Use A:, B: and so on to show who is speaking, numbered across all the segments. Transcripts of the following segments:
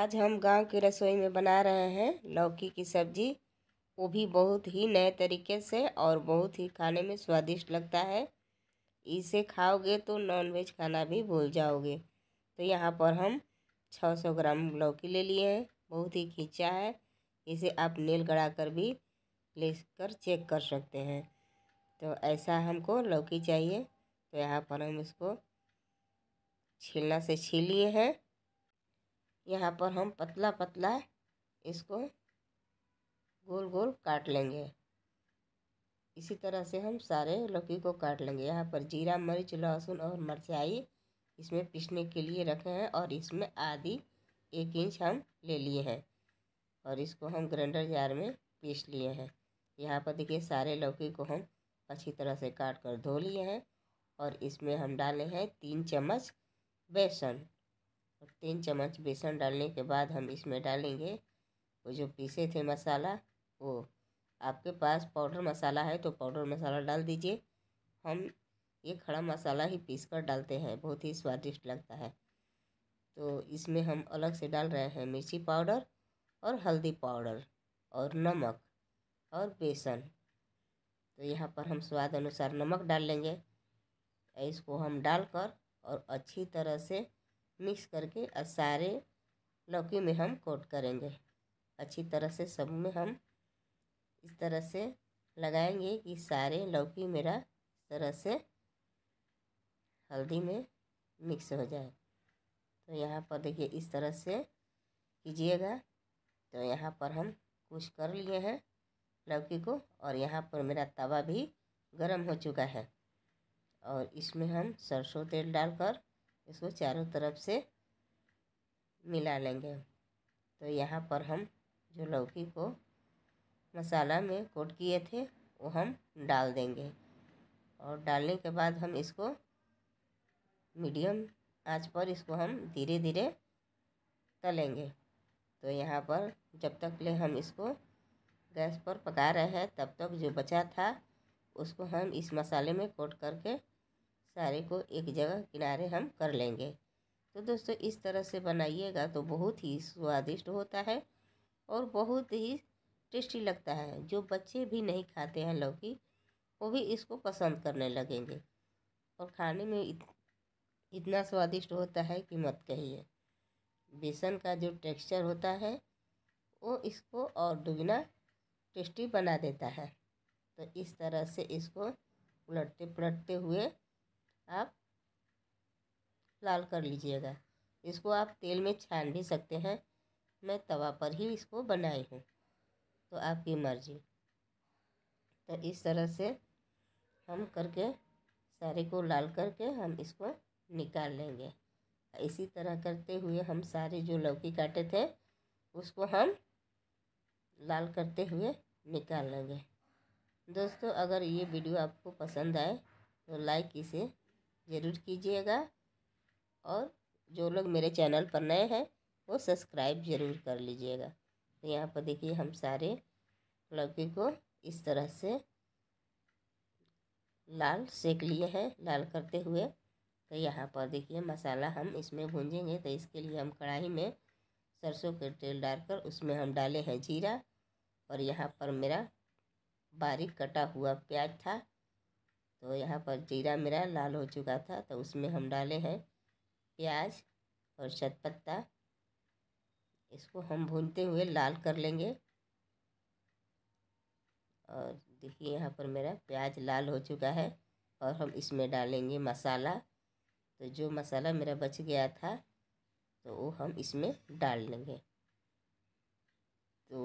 A: आज हम गांव की रसोई में बना रहे हैं लौकी की सब्ज़ी वो भी बहुत ही नए तरीके से और बहुत ही खाने में स्वादिष्ट लगता है इसे खाओगे तो नॉनवेज खाना भी भूल जाओगे तो यहाँ पर हम 600 ग्राम लौकी ले लिए हैं बहुत ही खींचा है इसे आप नील गड़ा कर भी ले कर चेक कर सकते हैं तो ऐसा हमको लौकी चाहिए तो यहाँ पर हम इसको छीलना से छीलिए हैं यहाँ पर हम पतला पतला इसको गोल गोल काट लेंगे इसी तरह से हम सारे लौकी को काट लेंगे यहाँ पर जीरा मरीच लहसुन और मरचाई इसमें पीसने के लिए रखे हैं और इसमें आधी एक इंच हम ले लिए हैं और इसको हम ग्राइंडर जार में पीस लिए हैं यहाँ पर देखिए सारे लौकी को हम अच्छी तरह से काट कर धो लिए हैं और इसमें हम डाले हैं तीन चम्मच बेसन और तीन चम्मच बेसन डालने के बाद हम इसमें डालेंगे वो जो पीसे थे मसाला वो आपके पास पाउडर मसाला है तो पाउडर मसाला डाल दीजिए हम ये खड़ा मसाला ही पीस कर डालते हैं बहुत ही स्वादिष्ट लगता है तो इसमें हम अलग से डाल रहे हैं मिर्ची पाउडर और हल्दी पाउडर और नमक और बेसन तो यहाँ पर हम स्वाद अनुसार नमक डाल लेंगे इसको हम डालकर और अच्छी तरह से मिक्स करके और सारे लौकी में हम कोट करेंगे अच्छी तरह से सब में हम इस तरह से लगाएंगे कि सारे लौकी मेरा इस तरह से हल्दी में मिक्स हो जाए तो यहाँ पर देखिए इस तरह से कीजिएगा तो यहाँ पर हम कुछ कर लिए हैं लौकी को और यहाँ पर मेरा तवा भी गर्म हो चुका है और इसमें हम सरसों तेल डालकर इसको चारों तरफ से मिला लेंगे तो यहाँ पर हम जो लौकी को मसाला में कोट किए थे वो हम डाल देंगे और डालने के बाद हम इसको मीडियम आंच पर इसको हम धीरे धीरे तलेंगे तो यहाँ पर जब तक ले हम इसको गैस पर पका रहे हैं तब तक जो बचा था उसको हम इस मसाले में कोट करके सारे को एक जगह किनारे हम कर लेंगे तो दोस्तों इस तरह से बनाइएगा तो बहुत ही स्वादिष्ट होता है और बहुत ही टेस्टी लगता है जो बच्चे भी नहीं खाते हैं लौकी वो भी इसको पसंद करने लगेंगे और खाने में इत, इतना स्वादिष्ट होता है कि मत कहिए बेसन का जो टेक्सचर होता है वो इसको और दुगना टेस्टी बना देता है तो इस तरह से इसको उलटते पलटते हुए आप लाल कर लीजिएगा इसको आप तेल में छान भी सकते हैं मैं तवा पर ही इसको बनाई हूँ तो आपकी मर्ज़ी तो इस तरह से हम करके सारे को लाल करके हम इसको निकाल लेंगे इसी तरह करते हुए हम सारे जो लौकी काटे थे उसको हम लाल करते हुए निकाल लेंगे दोस्तों अगर ये वीडियो आपको पसंद आए तो लाइक इसे ज़रूर कीजिएगा और जो लोग मेरे चैनल पर नए हैं वो सब्सक्राइब ज़रूर कर लीजिएगा तो यहाँ पर देखिए हम सारे लौकी को इस तरह से लाल सेक लिए हैं लाल करते हुए तो यहाँ पर देखिए मसाला हम इसमें भूंजेंगे तो इसके लिए हम कढ़ाई में सरसों के तेल डालकर उसमें हम डाले हैं जीरा और यहाँ पर मेरा बारीक कटा हुआ प्याज था तो यहाँ पर जीरा मेरा लाल हो चुका था तो उसमें हम डाले हैं प्याज और शतपत्ता इसको हम भूनते हुए लाल कर लेंगे और देखिए यहाँ पर मेरा प्याज लाल हो चुका है और हम इसमें डालेंगे मसाला तो जो मसाला मेरा बच गया था तो वो हम इसमें डाल लेंगे तो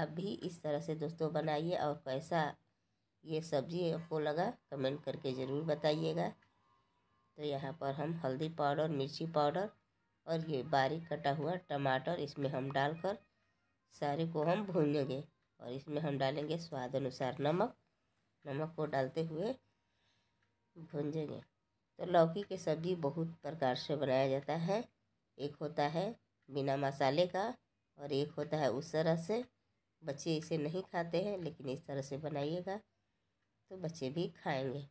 A: आप भी इस तरह से दोस्तों बनाइए और कैसा ये सब्ज़ी आपको लगा कमेंट करके ज़रूर बताइएगा तो यहाँ पर हम हल्दी पाउडर मिर्ची पाउडर और ये बारीक कटा हुआ टमाटर इसमें हम डालकर सारे को हम भूनेंगे और इसमें हम डालेंगे स्वाद अनुसार नमक नमक को डालते हुए भूंजेंगे तो लौकी की सब्ज़ी बहुत प्रकार से बनाया जाता है एक होता है बिना मसाले का और एक होता है उस तरह से बच्चे इसे नहीं खाते हैं लेकिन इस तरह से बनाइएगा तो बच्चे भी खाएंगे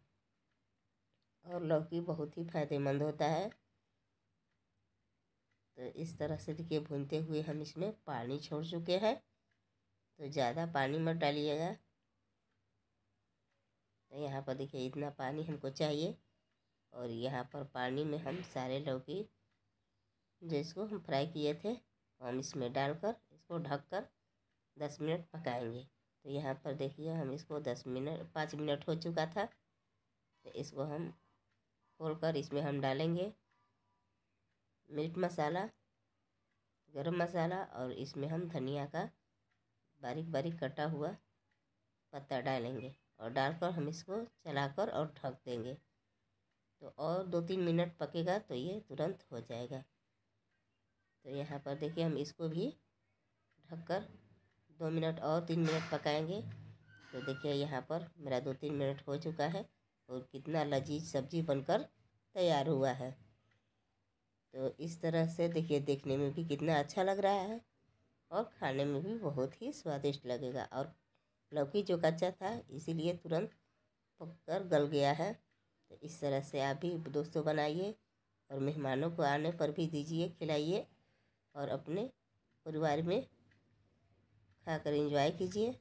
A: और लौकी बहुत ही फ़ायदेमंद होता है तो इस तरह से देखिए भूनते हुए हम इसमें पानी छोड़ चुके हैं तो ज़्यादा पानी मत डालिएगा तो यहाँ पर देखिए इतना पानी हमको चाहिए और यहाँ पर पानी में हम सारे लौकी जो इसको हम फ्राई किए थे हम इसमें डालकर इसको ढककर दस मिनट पकाएंगे तो यहाँ पर देखिए हम इसको दस मिनट पाँच मिनट हो चुका था तो इसको हम खोल कर इसमें हम डालेंगे मीट मसाला गरम मसाला और इसमें हम धनिया का बारीक बारीक कटा हुआ पत्ता डालेंगे और डालकर हम इसको चलाकर और ढक देंगे तो और दो तीन मिनट पकेगा तो ये तुरंत हो जाएगा तो यहाँ पर देखिए हम इसको भी ढककर दो मिनट और तीन मिनट पकाएंगे तो देखिए यहाँ पर मेरा दो तीन मिनट हो चुका है और कितना लजीज सब्जी बनकर तैयार हुआ है तो इस तरह से देखिए देखने में भी कितना अच्छा लग रहा है और खाने में भी बहुत ही स्वादिष्ट लगेगा और लौकी जो कच्चा था इसीलिए तुरंत पककर गल गया है तो इस तरह से आप भी दोस्तों बनाइए और मेहमानों को आने पर भी दीजिए खिलाइए और अपने परिवार में खाकर इंजॉय कीजिए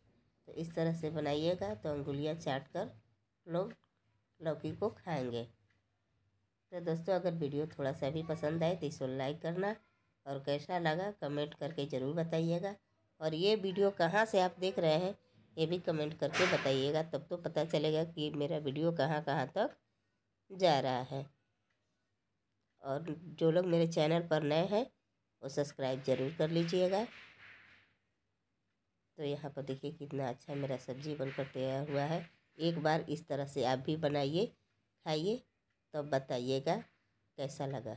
A: तो इस तरह से बनाइएगा तो अंगुलियाँ चाट कर लोग लौकी को खाएंगे तो दोस्तों अगर वीडियो थोड़ा सा भी पसंद आए तो इसको लाइक करना और कैसा लगा कमेंट करके ज़रूर बताइएगा और ये वीडियो कहाँ से आप देख रहे हैं ये भी कमेंट करके बताइएगा तब तो पता चलेगा कि मेरा वीडियो कहाँ कहाँ तक जा रहा है और जो लोग मेरे चैनल पर नए हैं वो सब्सक्राइब ज़रूर कर लीजिएगा तो यहाँ पर देखिए कितना अच्छा मेरा सब्जी बनकर तैयार हुआ है एक बार इस तरह से आप भी बनाइए खाइए तब बताइएगा कैसा लगा